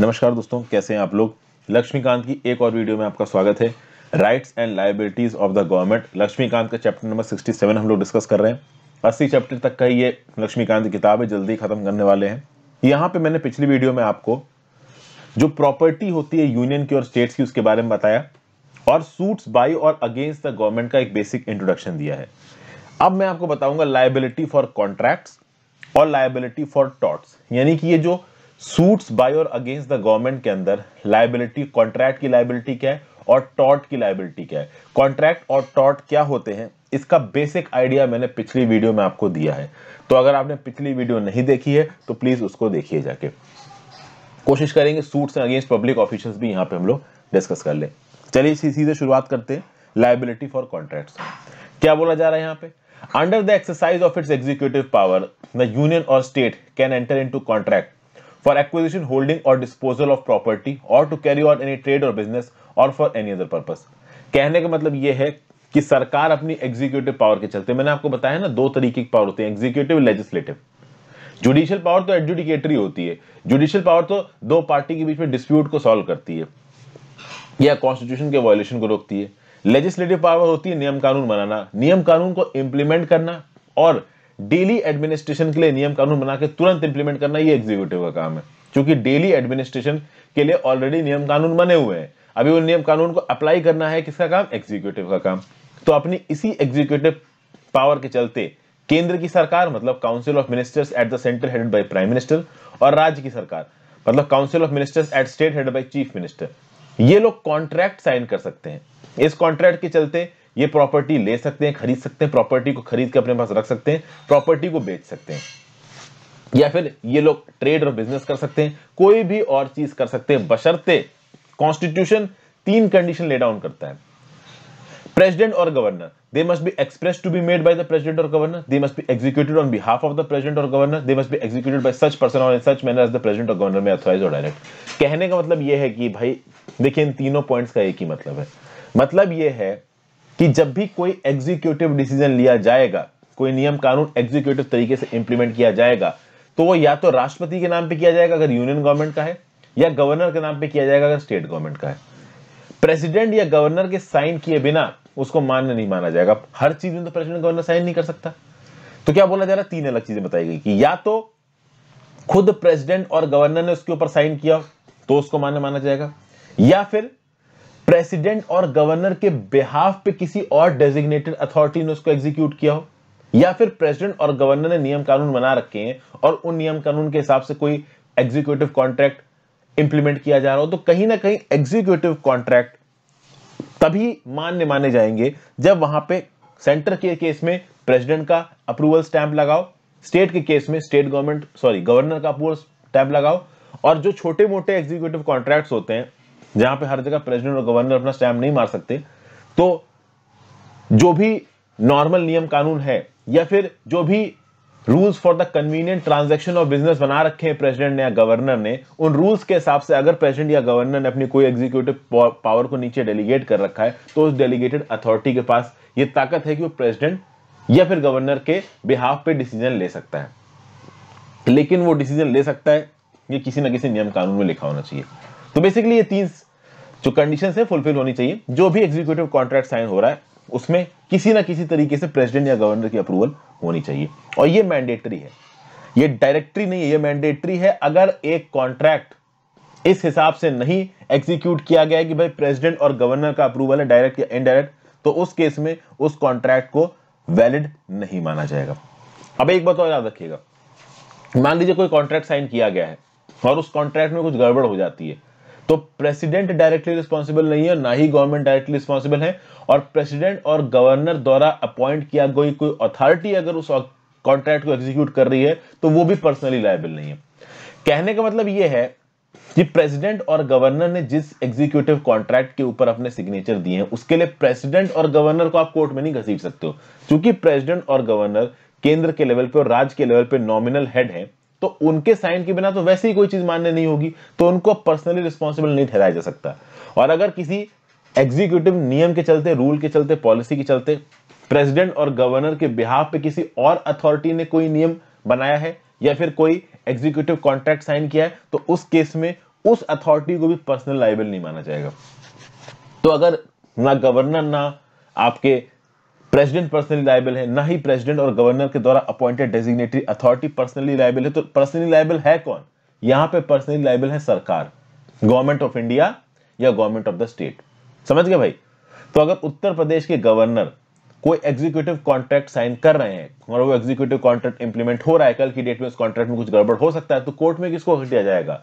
नमस्कार दोस्तों कैसे हैं आप लोग लक्ष्मीकांत की एक और वीडियो में आपका स्वागत है rights and liabilities of the government Laxmikanth का चैप्टर नंबर 67 हम लोग डिस्कस कर रहे हैं अस्सी चैप्टर तक का ये लक्ष्मीकांत की किताब है जल्दी खत्म करने वाले हैं यहाँ पे मैंने पिछली वीडियो में आपको जो प्रॉपर्टी होती है यूनियन की और स्टेट्स की उसके बारे में बताया और सूट्स बाई और अगेंस्ट द गवर्नमेंट का एक बेसिक इंट्रोडक्शन दिया है अब मैं आपको बताऊंगा लाइबिलिटी फॉर कॉन्ट्रैक्ट्स और लाइबिलिटी फॉर टॉट्स यानी कि ये जो सूट्स बाय और अगेंस्ट द गवर्नमेंट के अंदर लाइबिलिटी कॉन्ट्रैक्ट की लाइबिलिटी क्या है और टॉट की लाइबिलिटी क्या है कॉन्ट्रैक्ट और टॉट क्या होते हैं इसका बेसिक आइडिया मैंने पिछली वीडियो में आपको दिया है तो अगर आपने पिछली वीडियो नहीं देखी है तो प्लीज उसको देखिए जाके कोशिश करेंगे सूट्स अगेंस्ट पब्लिक ऑफिशियल्स भी यहाँ पे हम लोग डिस्कस कर ले चलिए सीधे शुरुआत करते हैं लाइबिलिटी फॉर कॉन्ट्रैक्ट क्या बोला जा रहा है यहाँ पे under the exercise of its executive power the union और state can enter into contract for acquisition, holding, or disposal of property, or to carry on any trade or business, or for any other purpose. कहने का मतलब यह है कि सरकार अपनी executive power के चलते मैंने आपको बताया ना दो तरीके की पावर तो होती है एग्जीक्यूटिव लेजिस्लेटिव जुडिशियल पावर तो एडजुडिकेटरी होती है जुडिशियल पावर तो दो पार्टी के बीच में डिस्प्यूट को सॉल्व करती है या कॉन्स्टिट्यूशन के वायोलेशन को रोकती है लेजिस्लेटिव पावर होती है नियम कानून बनाना नियम कानून को इंप्लीमेंट करना और डेली एडमिनिस्ट्रेशन के लिए नियम कानून बना के तुरंत इंप्लीमेंट करना ये एग्जीक्यूटिव का काम है क्योंकि डेली एडमिनिस्ट्रेशन के लिए ऑलरेडी नियम कानून बने हुए हैं अभी वो नियम कानून को अप्लाई करना है किसका काम एग्जीक्यूटिव का काम तो अपनी इसी एग्जीक्यूटिव पावर के चलते केंद्र की सरकार मतलब council of ministers at the centre headed by prime minister और राज्य की सरकार मतलब council of ministers at state headed by chief minister ये लोग कॉन्ट्रैक्ट साइन कर सकते हैं इस कॉन्ट्रैक्ट के चलते ये प्रॉपर्टी ले सकते हैं खरीद सकते हैं प्रॉपर्टी को खरीद के अपने पास रख सकते हैं प्रॉपर्टी को बेच सकते हैं या फिर ये लोग ट्रेड और बिजनेस कर सकते हैं कोई भी और चीज कर सकते हैं बशर्ते कॉन्स्टिट्यूशन तीन कंडीशन ले डाउन करता है प्रेसिडेंट और governor they must be express to be made by the president और governor they must be executed on behalf of the president और governor they must be executed by such person और such manner as the president और governor में authorise और direct कहने का मतलब यह है कि भाई देखिए इन तीनों पॉइंट्स का एक ही मतलब है मतलब यह है कि जब भी कोई एग्जीक्यूटिव डिसीजन लिया जाएगा कोई नियम कानून एग्जीक्यूटिव तरीके से इंप्लीमेंट किया जाएगा तो वो या तो राष्ट्रपति के नाम पे किया जाएगा अगर यूनियन गवर्नमेंट का है या गवर्नर के नाम पे किया जाएगा अगर स्टेट गवर्नमेंट का है प्रेसिडेंट या गवर्नर के साइन किए बिना उसको मान्य नहीं माना जाएगा हर चीज में तो प्रेसिडेंट गवर्नर साइन नहीं कर सकता तो क्या बोला जा रहा है तीन अलग चीजें बताई गई कि या तो खुद प्रेसिडेंट और गवर्नर ने उसके ऊपर साइन किया तो उसको मान्य माना जाएगा या फिर प्रेसिडेंट और गवर्नर के बिहाफ पे किसी और डेजिग्नेटेड अथॉरिटी ने उसको एग्जीक्यूट किया हो या फिर प्रेसिडेंट और गवर्नर ने नियम कानून बना रखे हैं और उन नियम कानून के हिसाब से कोई एग्जीक्यूटिव कॉन्ट्रैक्ट इंप्लीमेंट किया जा रहा हो तो कहीं ना कहीं एग्जीक्यूटिव कॉन्ट्रैक्ट तभी मान्य माने जाएंगे जब वहां पे सेंटर के केस में प्रेसिडेंट का अप्रूवल स्टैंप लगाओ स्टेट के केस में स्टेट गवर्नमेंट सॉरी गवर्नर का अप्रूवल स्टैंप लगाओ और जो छोटे मोटे एग्जीक्यूटिव कॉन्ट्रैक्ट्स होते हैं जहां पे हर जगह प्रेसिडेंट और गवर्नर अपना स्टैम्प नहीं मार सकते तो जो भी नॉर्मल नियम कानून है या फिर जो भी rules for the convenient transaction और बिजनेस बना रखे हैं प्रेसिडेंट ने या गवर्नर ने उन रूल्स के हिसाब से अगर प्रेसिडेंट या गवर्नर ने अपनी कोई एग्जीक्यूटिव पावर को नीचे डेलीगेट कर रखा है तो उस डेलीगेटेड अथॉरिटी के पास ये ताकत है कि वो प्रेसिडेंट या फिर गवर्नर के बिहाफ पे डिसीजन ले सकता है लेकिन वो डिसीजन ले सकता है ये किसी ना किसी नियम कानून में लिखा होना चाहिए तो बेसिकली ये तीन जो कंडीशन है फुलफिल होनी चाहिए जो भी एग्जीक्यूटिव कॉन्ट्रैक्ट साइन हो रहा है उसमें किसी ना किसी तरीके से प्रेसिडेंट या गवर्नर की अप्रूवल होनी चाहिए और ये मैंडेटरी है ये डायरेक्टरी नहीं है ये मैंडेटरी है अगर एक कॉन्ट्रैक्ट इस हिसाब से नहीं एग्जीक्यूट किया गया है कि भाई प्रेसिडेंट और गवर्नर का अप्रूवल है डायरेक्ट या इनडायरेक्ट तो उस केस में उस कॉन्ट्रैक्ट को वैलिड नहीं माना जाएगा अब एक बात और याद रखिएगा मान लीजिए कोई कॉन्ट्रैक्ट साइन किया गया है और उस कॉन्ट्रैक्ट में कुछ गड़बड़ हो जाती है तो प्रेसिडेंट डायरेक्टली रिस्पॉन्सिबल नहीं है ना ही गवर्नमेंट डायरेक्टली रिस्पॉन्सिबल है और प्रेसिडेंट और गवर्नर द्वारा अपॉइंट किया गई कोई अथॉरिटी अगर उस कॉन्ट्रैक्ट को एग्जीक्यूट कर रही है तो वो भी पर्सनली लाइबल नहीं है कहने का मतलब यह है कि प्रेसिडेंट और गवर्नर ने जिस एग्जीक्यूटिव कॉन्ट्रैक्ट के ऊपर अपने सिग्नेचर दिए हैं उसके लिए प्रेसिडेंट और गवर्नर को आप कोर्ट में नहीं घसीट सकते हो क्योंकि प्रेसिडेंट और गवर्नर केंद्र के लेवल पे और राज्य के लेवल पे नॉमिनल हेड है तो उनके साइन के बिना तो वैसे ही कोई चीज मान्य नहीं होगी तो उनको पर्सनली रिस्पॉन्सिबल नहीं ठहराया जा सकता और अगर किसी एग्जीक्यूटिव नियम के चलते रूल के चलते पॉलिसी के चलते प्रेसिडेंट और गवर्नर के बिहाफ पे किसी और अथॉरिटी ने कोई नियम बनाया है या फिर कोई एग्जीक्यूटिव कॉन्ट्रैक्ट साइन किया है तो उस केस में उस अथॉरिटी को भी पर्सनल लाइबल नहीं माना जाएगा तो अगर ना गवर्नर ना आपके प्रेसिडेंट पर्सनली लाइबल है ना ही प्रेसिडेंट और गवर्नर के द्वारा appointed designatory authority personally liable है तो पर्सनली लाइबल है कौन यहां पे पर्सनली लाइबल है सरकार गवर्नमेंट ऑफ इंडिया या गवर्नमेंट ऑफ द स्टेट समझ गए भाई तो अगर उत्तर प्रदेश के गवर्नर कोई एग्जीक्यूटिव कॉन्ट्रैक्ट साइन कर रहे हैं और वो एग्जीक्यूटिव कॉन्ट्रैक्ट इंप्लीमेंट हो रहा है कल की डेट में उस कॉन्ट्रैक्ट में कुछ गड़बड़ हो सकता है तो कोर्ट में किसको दिया जाएगा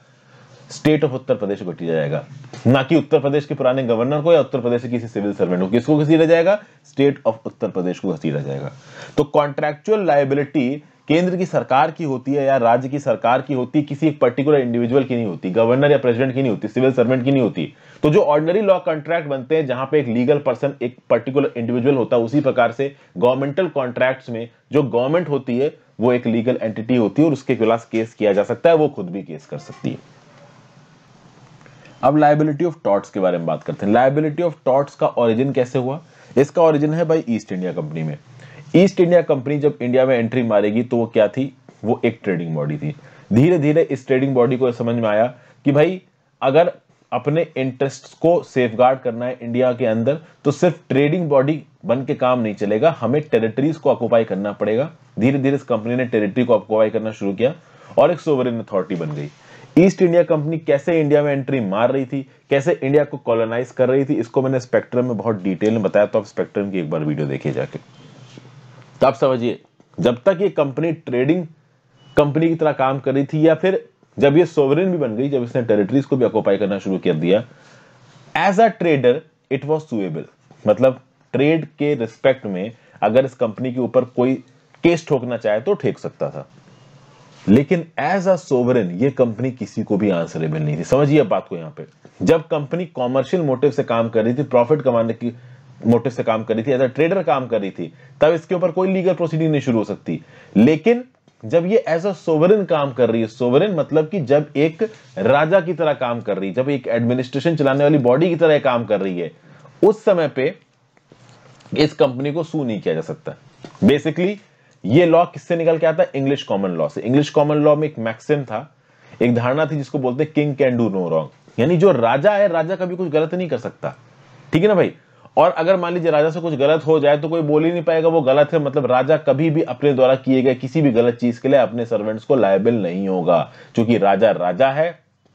स्टेट ऑफ उत्तर प्रदेश को दिया जाएगा ना कि उत्तर प्रदेश के पुराने गवर्नर को या उत्तर प्रदेश के किसी सिविल सर्वेंट को किसको घसीटा जाएगा स्टेट ऑफ उत्तर प्रदेश को घसीटा जाएगा तो कॉन्ट्रेक्चुअल लाइबिलिटी केंद्र की सरकार की होती है या राज्य की सरकार की होती है किसी एक पर्टिकुलर इंडिविजुअल की नहीं होती गवर्नर या प्रेसिडेंट की नहीं होती सिविल सर्वेंट की नहीं होती तो जो ऑर्डनरी लॉ कॉन्ट्रैक्ट बनते हैं जहां पे एक लीगल पर्सन एक पर्टिकुलर इंडिविजुअल होता है उसी प्रकार से गवर्नमेंटल कॉन्ट्रैक्ट्स में जो गवर्नमेंट होती है वो एक लीगल एंटिटी होती है और उसके खिलाफ केस किया जा सकता है वो खुद भी केस कर सकती है अब लाइबिलिटी ऑफ टॉट्स के बारे में बात करते हैं लाइबिलिटी ऑफ टॉट्स का ऑरिजिन कैसे हुआ इसका ऑरिजिन है भाई ईस्ट इंडिया कंपनी में ईस्ट इंडिया कंपनी जब इंडिया में एंट्री मारेगी तो वो क्या थी वो एक ट्रेडिंग बॉडी थी धीरे धीरे इस ट्रेडिंग बॉडी को समझ में आया कि भाई अगर अपने इंटरेस्ट को सेफ करना है इंडिया के अंदर तो सिर्फ ट्रेडिंग बॉडी बन के काम नहीं चलेगा हमें टेरिटरीज को ऑक्यूपाई करना पड़ेगा धीरे धीरे इस कंपनी ने टेरिटरी को ऑक्यूपाई करना शुरू किया और एक सोवरेन अथॉरिटी बन गई ईस्ट इंडिया कंपनी कैसे इंडिया में एंट्री मार रही थी कैसे इंडिया को कॉलोनाइज कर रही थी इसको मैंने स्पेक्ट्रम में बहुत डिटेल में बताया तो आप स्पेक्ट्रम की एक बार वीडियो देखिए जाके तो आप समझिए जब तक ये कंपनी ट्रेडिंग कंपनी की तरह काम कर रही थी या फिर जब ये सोवरेन भी बन गई जब इसने टेरिटरीज को भी ऑक्यूपाई करना शुरू कर दिया as a trader it was suable मतलब ट्रेड के रिस्पेक्ट में अगर इस कंपनी के ऊपर कोई केस ठोकना चाहे तो ठेक सकता था लेकिन एज अ सोवरेन ये कंपनी किसी को भी आंसरेबल नहीं थी समझिए बात को यहां पे जब कंपनी कॉमर्शियल मोटिव से काम कर रही थी प्रॉफिट कमाने की मोटिव से काम कर रही थी एज अ ट्रेडर काम कर रही थी तब इसके ऊपर कोई लीगल प्रोसीडिंग नहीं शुरू हो सकती लेकिन जब ये एज अ सोवरेन काम कर रही है सोवरेन मतलब कि जब एक राजा की तरह काम कर रही है जब एक एडमिनिस्ट्रेशन चलाने वाली बॉडी की तरह काम कर रही है उस समय पे इस कंपनी को सू नहीं किया जा सकता बेसिकली ये लॉ किससे निकल के आता है इंग्लिश कॉमन लॉ से इंग्लिश कॉमन लॉ में एक मैक्सिम था एक धारणा थी जिसको बोलते king can do no wrong यानी जो राजा है राजा कभी कुछ गलत नहीं कर सकता ठीक है ना भाई और अगर मान लीजिए राजा से कुछ गलत हो जाए तो कोई बोल ही नहीं पाएगा वो गलत है मतलब राजा कभी भी अपने द्वारा किए गए किसी भी गलत चीज के लिए अपने सर्वेंट्स को लायबल नहीं होगा क्योंकि राजा राजा है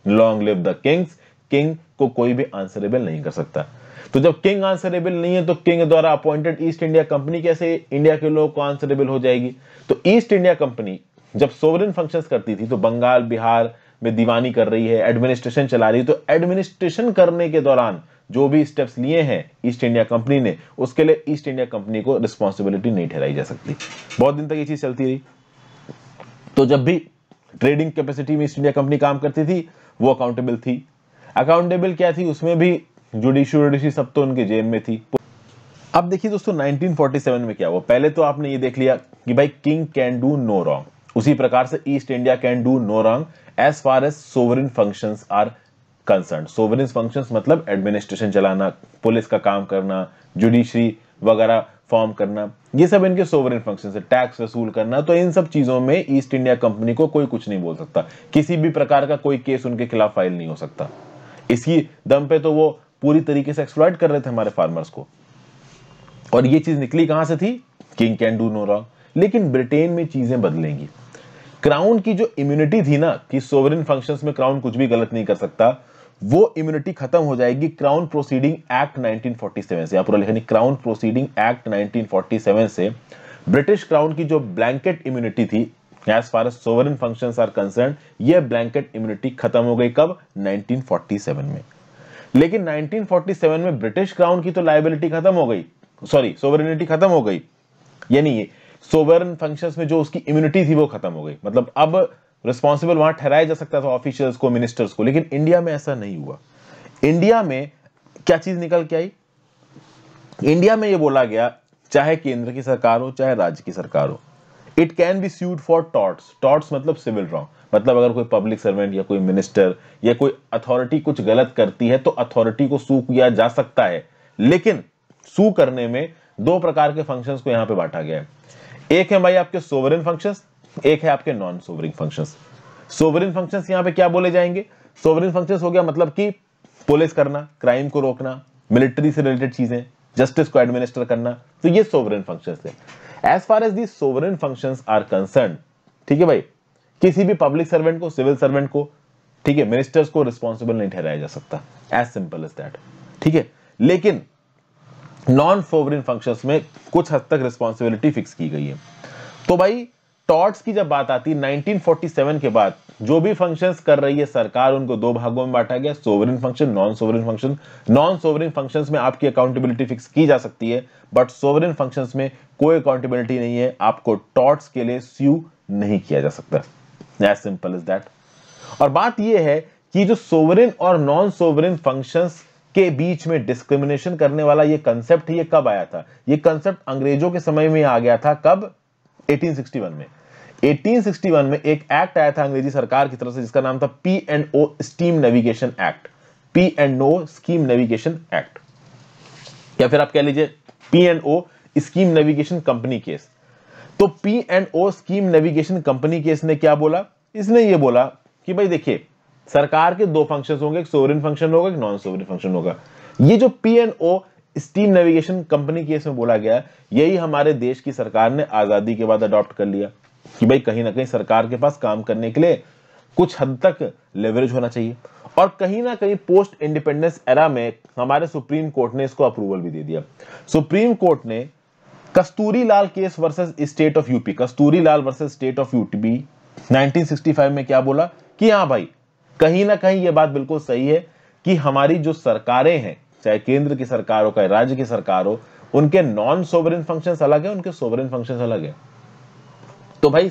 long live the kings king को कोई भी आंसरेबल नहीं कर सकता तो जब किंग आंसरेबल नहीं है तो किंग द्वारा अपॉइंटेड ईस्ट इंडिया कंपनी कैसे इंडिया के लोगों को आंसरेबल हो जाएगी तो ईस्ट इंडिया कंपनी जब सोवरेन फंक्शंस करती थी तो बंगाल बिहार में दीवानी कर रही है एडमिनिस्ट्रेशन चला रही है तो एडमिनिस्ट्रेशन करने के दौरान जो भी स्टेप्स लिए हैं ईस्ट इंडिया कंपनी ने उसके लिए ईस्ट इंडिया कंपनी को रिस्पॉन्सिबिलिटी नहीं ठहराई जा सकती बहुत दिन तक ये चीज चलती रही तो जब भी ट्रेडिंग कैपेसिटी में ईस्ट इंडिया कंपनी काम करती थी वो अकाउंटेबल थी अकाउंटेबल क्या थी उसमें भी जुडिशु जुडिशी सब तो उनके जेब में थी अब देखिए दोस्तों 1947 में क्या हुआ पहले तो आपने ये देख लिया कि भाई king can do no wrong उसी प्रकार से East India can do no wrong as far as sovereign function are concern sovereign function मतलब एडमिनिस्ट्रेशन चलाना पुलिस का काम करना जुडिशरी वगैरह फॉर्म करना ये सब इनके सोवरेन फंक्शन है टैक्स वसूल करना तो इन सब चीज़ों में ईस्ट इंडिया कंपनी को कोई कुछ नहीं बोल सकता किसी भी प्रकार का कोई केस उनके खिलाफ फाइल नहीं हो सकता इसी दम पे तो वो पूरी तरीके से एक्सप्लॉयट कर रहे थे हमारे फार्मर्स को और ये चीज निकली कहां से थी king can do no wrong लेकिन ब्रिटेन में चीजें बदलेंगी क्राउन की जो इम्यूनिटी थी ना कि सोवरिन फंक्शन में क्राउन कुछ भी गलत नहीं कर सकता वो इम्यूनिटी खत्म हो जाएगी क्राउन प्रोसीडिंग एक्ट 1947 से या पूरा लिखा क्राउन प्रोसीडिंग एक्ट 1947 से ब्रिटिश क्राउन की जो ब्लैंकेट इम्यूनिटी थी as far as sovereign function are concern ये ब्लैंकेट इम्यूनिटी खत्म हो गई कब 1947 में लेकिन 1947 में ब्रिटिश क्राउन की तो लाइबिलिटी खत्म हो गई सॉरी सोवरेनिटी खत्म हो गई यानी ये सोवरन फंक्शंस में जो उसकी इम्यूनिटी थी वो खत्म हो गई मतलब अब रिस्पॉन्सिबल वहां ठहराया जा सकता था ऑफिशियल्स को मिनिस्टर्स को लेकिन इंडिया में ऐसा नहीं हुआ इंडिया में क्या चीज निकल के आई इंडिया में ये बोला गया चाहे केंद्र की सरकार हो चाहे राज्य की सरकार हो it can be sued for torts torts मतलब सिविल रॉन्ग मतलब अगर कोई पब्लिक सर्वेंट या कोई मिनिस्टर या कोई अथॉरिटी कुछ गलत करती है तो अथॉरिटी को सू किया जा सकता है लेकिन सू करने में दो प्रकार के फंक्शंस को यहां पे बांटा गया है एक है भाई आपके सोवरिन फंक्शंस एक है आपके non sovereign functions sovereign functions यहां पे क्या बोले जाएंगे सोवरिन फंक्शंस हो गया मतलब कि पुलिस करना क्राइम को रोकना मिलिट्री से रिलेटेड चीजें जस्टिस को एडमिनिस्टर करना तो ये सोवरेन फंक्शन है as far as the sovereign function are concern ठीक है भाई किसी भी पब्लिक सर्वेंट को सिविल सर्वेंट को ठीक है मिनिस्टर्स को रिस्पॉन्सिबल नहीं ठहराया जा सकता एज सिंपल इज दैट ठीक है लेकिन नॉन सोवरिन फंक्शन में कुछ हद तक रिस्पॉन्सिबिलिटी फिक्स की गई है तो भाई टॉर्ट्स की जब बात आती है 1947 के बाद जो भी फंक्शंस कर रही है सरकार उनको दो भागों में बांटा गया sovereign function non sovereign function non sovereign functions में आपकी अकाउंटेबिलिटी फिक्स की जा सकती है बट सोवरिन फंक्शंस में कोई अकाउंटेबिलिटी नहीं है आपको टॉट्स के लिए स्यू नहीं किया जा सकता एज सिंपल इज दैट और बात यह है कि जो सोवरिन और नॉन सोवरिन फंक्शंस के बीच में डिस्क्रिमिनेशन करने वाला ये कंसेप्ट ये कब आया था ये कंसेप्ट अंग्रेजों के समय में आ गया था कब 1861 में 1861 में एक एक्ट आया था अंग्रेजी सरकार की तरफ से जिसका नाम था P and O steam navigation act P and O scheme navigation act या फिर आप कह लीजिए P and O scheme navigation company case तो P and O scheme navigation company के इसने क्या बोला इसने ये बोला कि भाई देखिए सरकार के दो फंक्शन होंगे एक सोवरिन फंक्शन होगा एक नॉन सोवरिन फंक्शन होगा ये जो P and O steam navigation company case में बोला गया यही हमारे देश की सरकार ने आजादी के बाद अडॉप्ट कर लिया कि भाई कहीं ना कहीं सरकार के पास काम करने के लिए कुछ हद तक लेवरेज होना चाहिए और कहीं ना कहीं पोस्ट इंडिपेंडेंस एरा में हमारे सुप्रीम कोर्ट ने इसको अप्रूवल भी दे दिया सुप्रीम कोर्ट ने Kasturi Lal case versus state of UP Kasturi Lal versus state of UP 1965 में क्या बोला कि हाँ भाई कहीं ना कहीं ये बात बिल्कुल सही है कि हमारी जो सरकारें हैं चाहे केंद्र की सरकार हो चाहे राज्य की सरकार हो उनके नॉन सोवरेन फंक्शन अलग है उनके सोवरेन फंक्शन अलग है तो भाई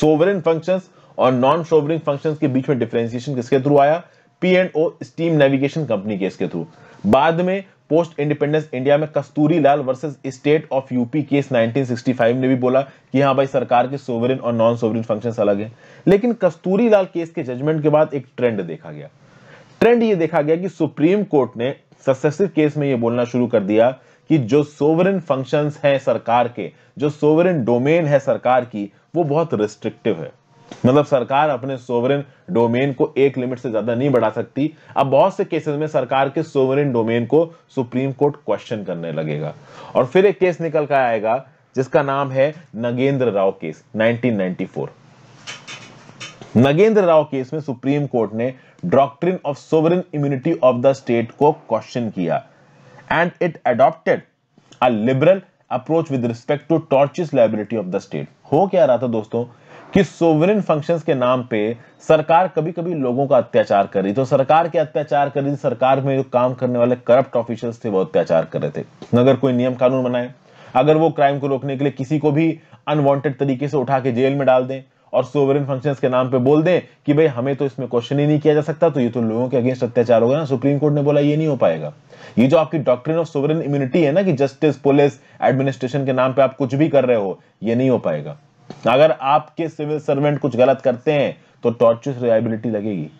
सोवरेन फंक्शन और नॉन सोवरेन फंक्शन के बीच में डिफ्रेंसिएशन किसके थ्रू आया P and O steam navigation company के इसके थ्रू बाद में पोस्ट इंडिपेंडेंस इंडिया में Kasturi Lal versus state of UP case 1965 ने भी बोला कि हाँ भाई सरकार के सोवरिन और नॉन सोवरिन फंक्शंस अलग हैं लेकिन कस्तूरी लाल केस के जजमेंट के बाद एक ट्रेंड देखा गया ट्रेंड ये देखा गया कि सुप्रीम कोर्ट ने सक्सेसिव केस में ये बोलना शुरू कर दिया कि जो सोवरिन फंक्शंस हैं सरकार के जो सोवरिन डोमेन है सरकार की वो बहुत रिस्ट्रिक्टिव है मतलब सरकार अपने सोवरेन डोमेन को एक लिमिट से ज्यादा नहीं बढ़ा सकती अब बहुत से केसेस में सरकार के सोवरेन डोमेन को सुप्रीम कोर्ट क्वेश्चन करने लगेगा और फिर एक केस निकल कर आएगा जिसका नाम है नगेंद्र राव केस 1994 नगेंद्र राव केस में सुप्रीम कोर्ट ने doctrine of sovereign immunity of the state को क्वेश्चन किया and it adopted a liberal approach with respect to tortious liability of the state हो क्या रहा था दोस्तों कि सोवरेन फंक्शंस के नाम पे सरकार कभी कभी लोगों का अत्याचार कर रही तो सरकार के अत्याचार कर रही सरकार में जो काम करने वाले करप्ट ऑफिशियल्स थे वो अत्याचार कर रहे थे अगर कोई नियम कानून बनाए अगर वो क्राइम को रोकने के लिए किसी को भी अनवांटेड तरीके से उठा के जेल में डाल दें और सोवरेन फंक्शंस के नाम पे बोल दें कि भाई हमें तो इसमें क्वेश्चन ही नहीं किया जा सकता तो ये तो लोगों के अगेंस्ट अत्याचार होगा ना सुप्रीम कोर्ट ने बोला ये नहीं हो पाएगा ये जो आपकी डॉक्ट्रिन ऑफ सोवरेन इम्यूनिटी है ना कि जस्टिस पुलिस एडमिनिस्ट्रेशन के नाम पे आप कुछ भी कर रहे हो ये नहीं हो पाएगा अगर आपके सिविल सर्वेंट कुछ गलत करते हैं तो टॉर्चस लाइबिलिटी लगेगी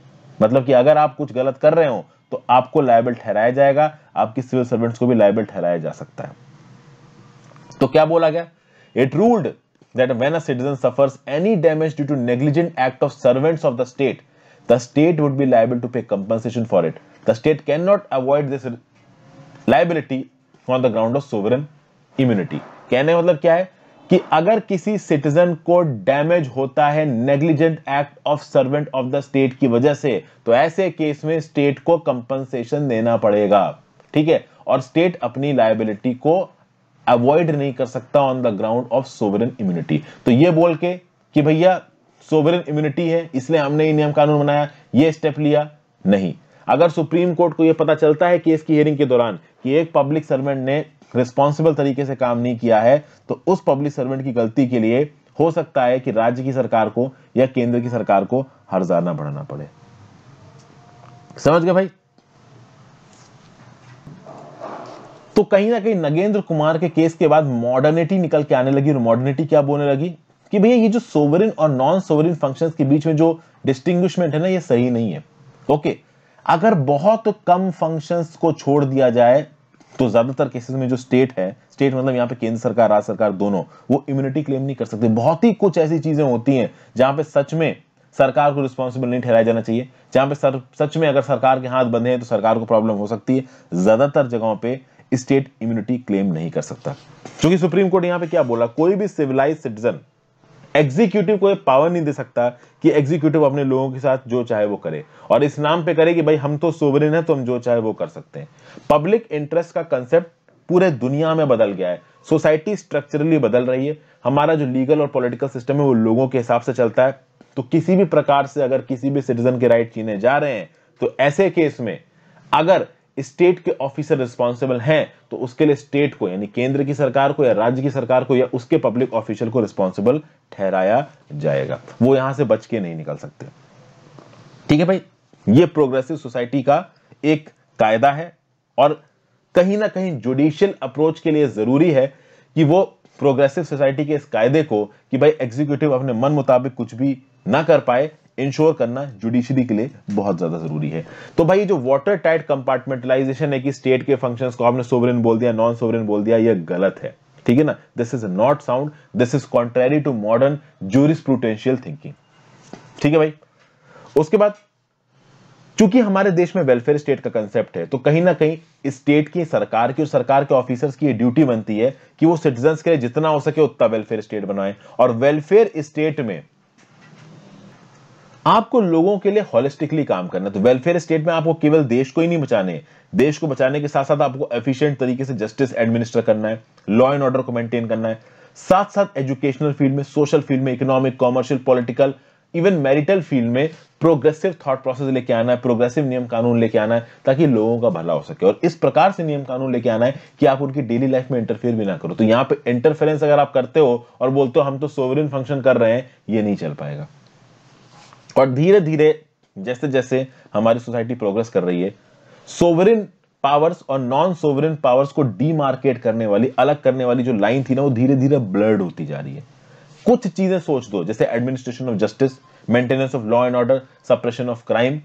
मतलब कि अगर आप कुछ गलत कर रहे हो तो आपको लाइबल ठहराया जाएगा आपकी सिविल सर्वेंट्स को भी लाइबल ठहराया जा सकता है तो क्या बोला गया it ruled that when a citizen suffer suffers any damage due to negligent act of servants of the state state would be liable to pay compensation for it the state can not avoid this liability on the ground of sovereign immunity कहने मतलब क्या है कि अगर किसी citizen को damage होता है negligent act of servant of the state की वजह से तो ऐसे केस में स्टेट को कंपनसेशन देना पड़ेगा ठीक है और स्टेट अपनी लाइबिलिटी को अवॉइड नहीं कर सकता on the ground of sovereign immunity तो ये बोल के कि भैया सोवरन इम्यूनिटी है इसलिए हमने ये नियम कानून बनाया ये स्टेप लिया नहीं अगर सुप्रीम कोर्ट को यह पता चलता है केस की हियरिंग के दौरान कि एक पब्लिक सर्वेंट ने रिस्पॉन्सिबल तरीके से काम नहीं किया है तो उस पब्लिक सर्वेंट की गलती के लिए हो सकता है कि राज्य की सरकार को या केंद्र की सरकार को हर्जाना बढ़ाना पड़े समझ गए भाई तो कहीं ना कहीं नगेंद्र कुमार के केस के बाद मॉडर्निटी निकल के आने लगी और मॉडर्निटी क्या बोलने लगी कि भैया ये जो सोवरिन और नॉन सोवरिन फंक्शन के बीच में जो डिस्टिंग्विशमेंट है ना ये सही नहीं है ओके अगर बहुत कम फंक्शंस को छोड़ दिया जाए तो ज्यादातर केसेस में जो स्टेट है स्टेट मतलब यहाँ पे केंद्र सरकार राज्य सरकार दोनों वो इम्यूनिटी क्लेम नहीं कर सकते बहुत ही कुछ ऐसी चीजें होती हैं जहां पे सच में सरकार को रिस्पॉन्सिबल नहीं ठहराया जाना चाहिए जहां पे सर सच में अगर सरकार के हाथ बंधे हैं तो सरकार को प्रॉब्लम हो सकती है ज्यादातर जगहों पर स्टेट इम्यूनिटी क्लेम नहीं कर सकता क्योंकि सुप्रीम कोर्ट यहाँ पे क्या बोला कोई भी सिविलाइज सिटीजन एग्जीक्यूटिव को पावर नहीं दे सकता कि एग्जीक्यूटिव अपने लोगों के साथ जो चाहे वो करे और इस नाम पे करे कि भाई हम तो सोवरेन है तो हम जो चाहे वो कर सकते हैं पब्लिक इंटरेस्ट का कंसेप्ट पूरे दुनिया में बदल गया है सोसाइटी स्ट्रक्चरली बदल रही है हमारा जो लीगल और पॉलिटिकल सिस्टम है वो लोगों के हिसाब से चलता है तो किसी भी प्रकार से अगर किसी भी सिटीजन के राइट छीने जा रहे हैं तो ऐसे केस में अगर स्टेट के ऑफिसर रिस्पॉन्सिबल हैं तो उसके लिए स्टेट को यानी केंद्र की सरकार को या राज्य की सरकार को या उसके पब्लिक ऑफिशियल को रिस्पॉन्सिबल ठहराया जाएगा वो यहां से बच के नहीं निकल सकते ठीक है भाई ये प्रोग्रेसिव सोसाइटी का एक कायदा है और कहीं ना कहीं जुडिशियल अप्रोच के लिए जरूरी है कि वो प्रोग्रेसिव सोसाइटी के इस कायदे को कि भाई एग्जीक्यूटिव अपने मन मुताबिक कुछ भी ना कर पाए इंश्योर करना जुडिशरी के लिए बहुत ज्यादा जरूरी है तो भाई जो वाटर टाइट कंपार्टमेंटलाइजेशन है कि स्टेट के फंक्शन को आपने सोवरेन बोल दिया नॉन सोवरेन बोल दिया यह गलत है ठीक है ना this is not sound this is contrary to modern jurisprudential thinking ठीक है भाई उसके बाद चूंकि हमारे देश में वेलफेयर स्टेट का कंसेप्ट है तो कहीं ना कहीं स्टेट की सरकार की और सरकार के ऑफिसर्स की ये ड्यूटी बनती है कि वो सिटीजन के लिए जितना हो सके उतना वेलफेयर स्टेट बनाए और वेलफेयर स्टेट में आपको लोगों के लिए होलिस्टिकली काम करना तो वेलफेयर स्टेट में आपको केवल देश को ही नहीं बचाने देश को बचाने के साथ साथ आपको एफिशिएंट तरीके से जस्टिस एडमिनिस्टर करना है लॉ एंड ऑर्डर को मेंटेन करना है साथ साथ एजुकेशनल फील्ड में सोशल फील्ड में economic commercial political even marital field में प्रोग्रेसिव थॉट प्रोसेस लेके आना है प्रोग्रेसिव नियम कानून लेके आना है ताकि लोगों का भला हो सके और इस प्रकार से नियम कानून लेके आना है कि आप उनकी डेली लाइफ में इंटरफेयर भी ना करो तो यहाँ पे इंटरफेरेंस अगर आप करते हो और बोलते हो हम तो सोवरिन फंक्शन कर रहे हैं ये नहीं चल पाएगा और धीरे धीरे जैसे जैसे हमारी सोसाइटी प्रोग्रेस कर रही है सोवरिन पावर्स और नॉन सोवरिन पावर्स को डीमार्केट करने वाली अलग करने वाली जो लाइन थी ना वो धीरे धीरे ब्लर्ड होती जा रही है कुछ चीजें सोच दो जैसे administration of justice maintenance of law and order suppression of crime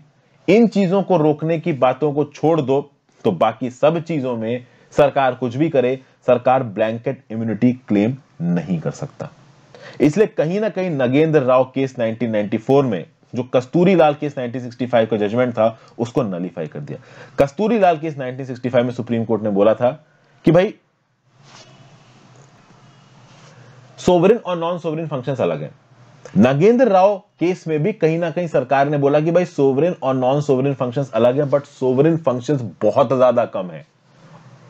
इन चीजों को रोकने की बातों को छोड़ दो तो बाकी सब चीजों में सरकार कुछ भी करे सरकार ब्लैंकेट इम्यूनिटी क्लेम नहीं कर सकता इसलिए कहीं ना कहीं नगेंद्र राव केस 1994 में जो कस्तूरी लाल केस 1965 का जजमेंट था उसको नलीफाई कर दिया कस्तूरी लाल केस 1965 में सुप्रीम कोर्ट ने बोला था कि भाई सोवरिन और नॉन सोवरिन फंक्शंस अलग हैं नागेंद्र राव केस में भी कहीं ना कहीं सरकार ने बोला कि भाई सोवरिन और नॉन सोवरिन फंक्शंस अलग हैं बट सोवरिन फंक्शंस बहुत ज्यादा कम है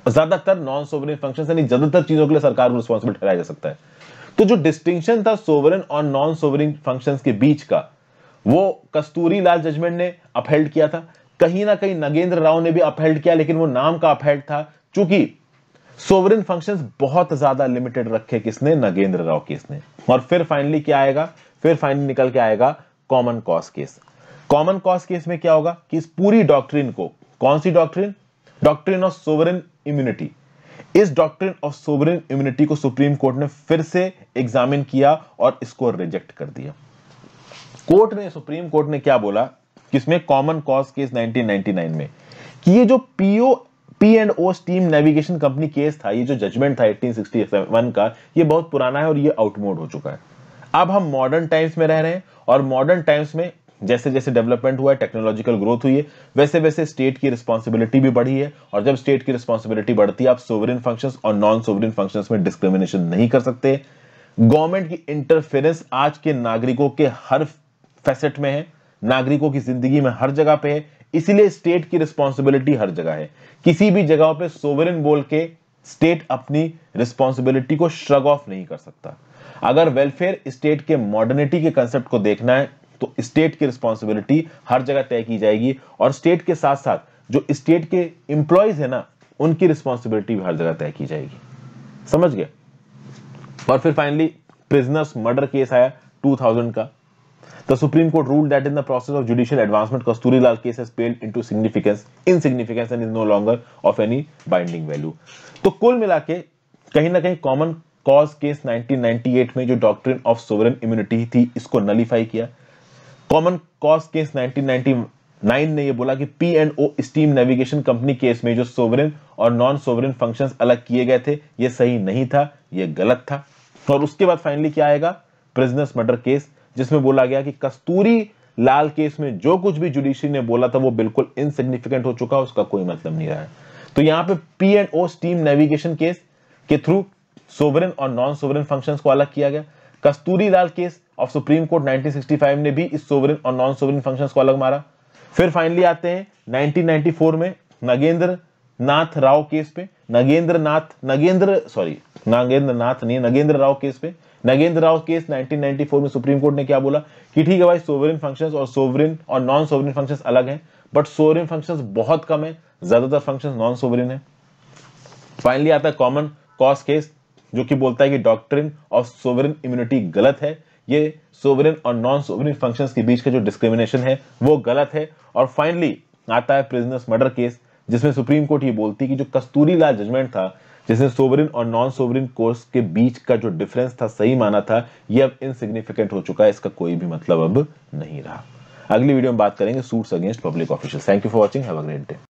ज्यादातर नॉन सोवरिन फंक्शंस यानी ज्यादातर चीजों के लिए सरकार को रिस्पॉन्सिबल ठहराया जा सकता है तो जो डिस्टिंक्शन था सोवरिन और नॉन सोवरिन फंक्शंस के बीच का वो कस्तूरी लाल जजमेंट ने अपहेल्ड किया था कहीं ना कहीं नगेंद्र राव ने भी अपहेल्ड किया लेकिन वो नाम का अपहेल्ड था चूंकि सोवरिन फंक्शंस बहुत ज्यादा लिमिटेड रखे किसने नगेंद्र राव केस ने और फिर फाइनली क्या आएगा फिर फाइनली निकल के आएगा common cause case common cause case में क्या होगा कि इस पूरी डॉक्ट्रिन को कौन सी doctrine doctrine of sovereign immunity इस डॉक्ट्रिन ऑफ सोवरिन इम्यूनिटी को सुप्रीम कोर्ट ने फिर से एग्जामिन किया और इसको रिजेक्ट कर दिया कोर्ट ने सुप्रीम कोर्ट ने क्या बोला किसमें कॉमन कॉज केस 1999 में कि ये जो PO P and O steam navigation company case था ये जो जजमेंट था 1861 का ये बहुत पुराना है और ये आउटमोड हो चुका है अब हम मॉडर्न टाइम्स में रह रहे हैं और मॉडर्न टाइम्स में जैसे जैसे डेवलपमेंट हुआ है टेक्नोलॉजिकल ग्रोथ हुई है वैसे वैसे स्टेट की रिस्पॉन्सिबिलिटी भी बढ़ी है और जब स्टेट की रिस्पॉन्सिबिलिटी बढ़ती है आप सोवरिन फंक्शंस और नॉन सोवरिन फंक्शंस में डिस्क्रिमिनेशन नहीं कर सकते गवर्नमेंट की इंटरफेरेंस आज के नागरिकों के हर फैसेट में है नागरिकों की जिंदगी में हर जगह पे है इसीलिए स्टेट की रिस्पॉन्सिबिलिटी हर जगह है किसी भी जगह पे सोवरेन बोल के स्टेट अपनी रिस्पॉन्सिबिलिटी को श्रग ऑफ नहीं कर सकता अगर वेलफेयर स्टेट के मॉडर्निटी के कंसेप्ट को देखना है तो स्टेट की रिस्पॉन्सिबिलिटी हर जगह तय की जाएगी और स्टेट के साथ साथ जो स्टेट के इंप्लॉयज है ना उनकी रिस्पॉन्सिबिलिटी भी हर जगह तय की जाएगी समझ गया और फिर फाइनली प्रिजनर्स मर्डर केस आया 2000 का The Supreme Court ruled that in the process of judicial advancement, Kasturi Lal case has paled into significance, insignificance and is no longer of any binding value. तो कुल मिला के कहीं ना कहीं common cause case 1998 में जो डॉक्ट्रिन ऑफ सोवरन इम्यूनिटी थी इसको नलीफाई किया कॉमन कॉज केस 1999 ने ये बोला कि P and O steam navigation company case में जो सोवरेन और नॉन सोवरेन फंक्शंस अलग किए गए थे ये सही नहीं था ये गलत था और उसके बाद फाइनली क्या आएगा प्रिजनर्स मर्डर केस जिसमें बोला गया कि कस्तूरी लाल केस में जो कुछ भी जुडिशरी ने बोला था वो बिल्कुल इनसिग्निफिकेंट हो चुका उसका कोई मतलब नहीं रहा है तो यहां पे P and O steam navigation case के थ्रू सोवरेन और नॉन सोवरेन फंक्शंस को अलग किया गया Kasturi Lal case of Supreme Court 1965 ने भी इस सोवरेन और नॉन सोवरेन फंक्शंस को अलग मारा फिर फाइनली आते हैं 1994 में नगेंद्र नाथ राव केस पे नगेंद्र नाथ नगेंद्र सॉरी नागेंद्र नाथ नहीं नगेंद्र राव केस पे नगेंद्र राव केस 1994 में सुप्रीम कोर्ट ने क्या बोला कि ठीक है भाई सोवरिन फंक्शंस और सोवरिन और नॉन सोवरिन फंक्शंस अलग हैं बट सोवरिन फंक्शंस बहुत कम है ज्यादातर फंक्शंस नॉन सोवरिन है फाइनली आता है कॉमन कॉज केस जो कि बोलता है कि डॉक्ट्रिन ऑफ सोवरिन इम्यूनिटी गलत है ये सोवरिन और नॉन सोवरिन फंक्शन के बीच का जो डिस्क्रिमिनेशन है वो गलत है और फाइनली आता है प्रिजनर्स मर्डर केस जिसमें सुप्रीम कोर्ट ये बोलती है कि जो कस्तूरी लाल जजमेंट था जिसने सोवरिन और नॉन सोवरिन कोर्स के बीच का जो डिफरेंस था सही माना था ये अब इनसिग्निफिकेंट हो चुका है इसका कोई भी मतलब अब नहीं रहा अगली वीडियो में बात करेंगे suits against public official thank you for watching have a great day